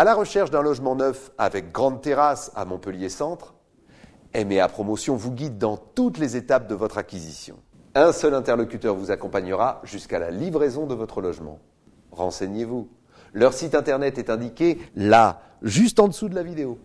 à la recherche d'un logement neuf avec grande terrasse à Montpellier Centre, MA Promotion vous guide dans toutes les étapes de votre acquisition. Un seul interlocuteur vous accompagnera jusqu'à la livraison de votre logement. Renseignez-vous. Leur site internet est indiqué là, juste en dessous de la vidéo.